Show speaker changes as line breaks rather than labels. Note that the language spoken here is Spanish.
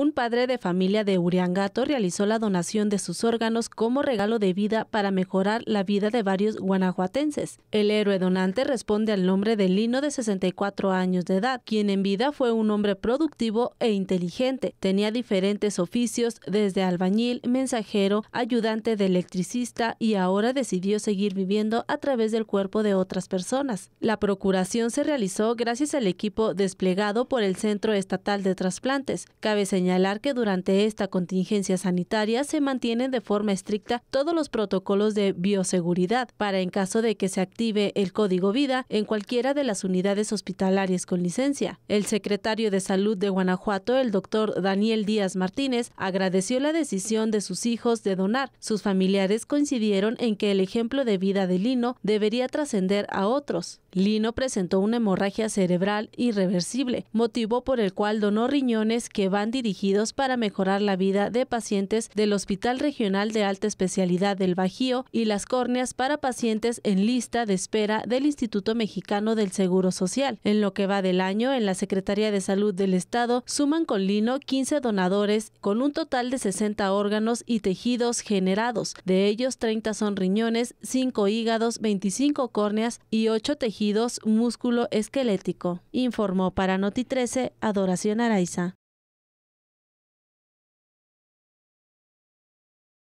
Un padre de familia de Uriangato realizó la donación de sus órganos como regalo de vida para mejorar la vida de varios guanajuatenses. El héroe donante responde al nombre de Lino de 64 años de edad, quien en vida fue un hombre productivo e inteligente. Tenía diferentes oficios desde albañil, mensajero, ayudante de electricista y ahora decidió seguir viviendo a través del cuerpo de otras personas. La procuración se realizó gracias al equipo desplegado por el Centro Estatal de Trasplantes. Cabe señalar señalar que durante esta contingencia sanitaria se mantienen de forma estricta todos los protocolos de bioseguridad para en caso de que se active el código vida en cualquiera de las unidades hospitalarias con licencia. El secretario de Salud de Guanajuato, el doctor Daniel Díaz Martínez, agradeció la decisión de sus hijos de donar. Sus familiares coincidieron en que el ejemplo de vida de Lino debería trascender a otros. Lino presentó una hemorragia cerebral irreversible, motivo por el cual donó riñones que van dirigidos para mejorar la vida de pacientes del Hospital Regional de Alta Especialidad del Bajío y las córneas para pacientes en lista de espera del Instituto Mexicano del Seguro Social. En lo que va del año, en la Secretaría de Salud del Estado suman con Lino 15 donadores con un total de 60 órganos y tejidos generados. De ellos, 30 son riñones, 5 hígados, 25 córneas y 8 tejidos músculo esquelético. Informó para Noti 13 Adoración Araiza.